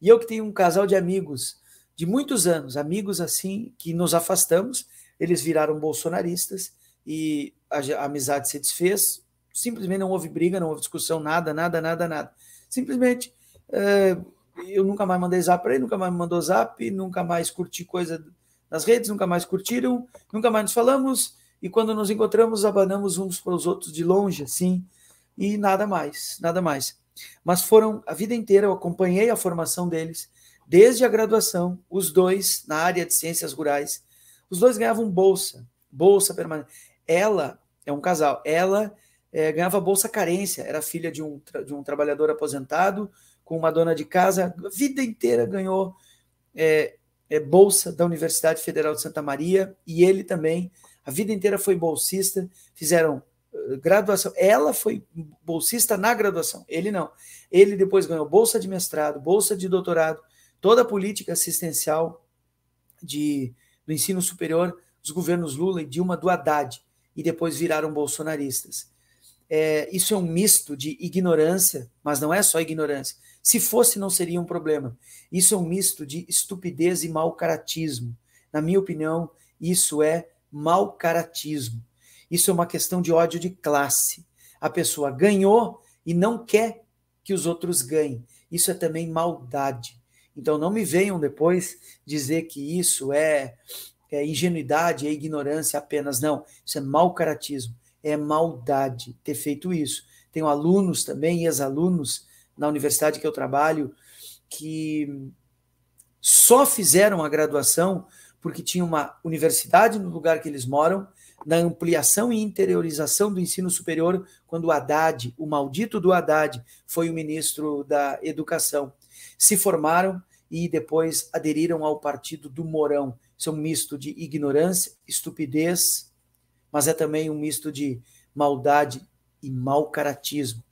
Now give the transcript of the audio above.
E eu que tenho um casal de amigos de muitos anos, amigos assim que nos afastamos, eles viraram bolsonaristas e a amizade se desfez. Simplesmente não houve briga, não houve discussão, nada, nada, nada, nada. Simplesmente eh, eu nunca mais mandei zap para ele, nunca mais me mandou zap, nunca mais curti coisa nas redes, nunca mais curtiram, nunca mais nos falamos. E quando nos encontramos, abanamos uns para os outros de longe, assim, e nada mais, nada mais. Mas foram a vida inteira, eu acompanhei a formação deles, desde a graduação, os dois na área de ciências rurais, os dois ganhavam bolsa, bolsa permanente. Ela é um casal, ela é, ganhava bolsa carência, era filha de um, de um trabalhador aposentado com uma dona de casa, a vida inteira ganhou é, é, bolsa da Universidade Federal de Santa Maria e ele também, a vida inteira foi bolsista, fizeram graduação. Ela foi bolsista na graduação, ele não. Ele depois ganhou bolsa de mestrado, bolsa de doutorado, toda a política assistencial de, do ensino superior dos governos Lula e Dilma do Haddad, e depois viraram bolsonaristas. É, isso é um misto de ignorância, mas não é só ignorância. Se fosse, não seria um problema. Isso é um misto de estupidez e mal caratismo. Na minha opinião, isso é mal caratismo. Isso é uma questão de ódio de classe. A pessoa ganhou e não quer que os outros ganhem. Isso é também maldade. Então não me venham depois dizer que isso é, é ingenuidade, é ignorância apenas. Não, isso é mau caratismo, é maldade ter feito isso. Tenho alunos também, ex-alunos, na universidade que eu trabalho, que só fizeram a graduação porque tinha uma universidade no lugar que eles moram, na ampliação e interiorização do ensino superior, quando o Haddad, o maldito do Haddad, foi o ministro da Educação. Se formaram e depois aderiram ao partido do Morão. Isso é um misto de ignorância, estupidez, mas é também um misto de maldade e mau caratismo.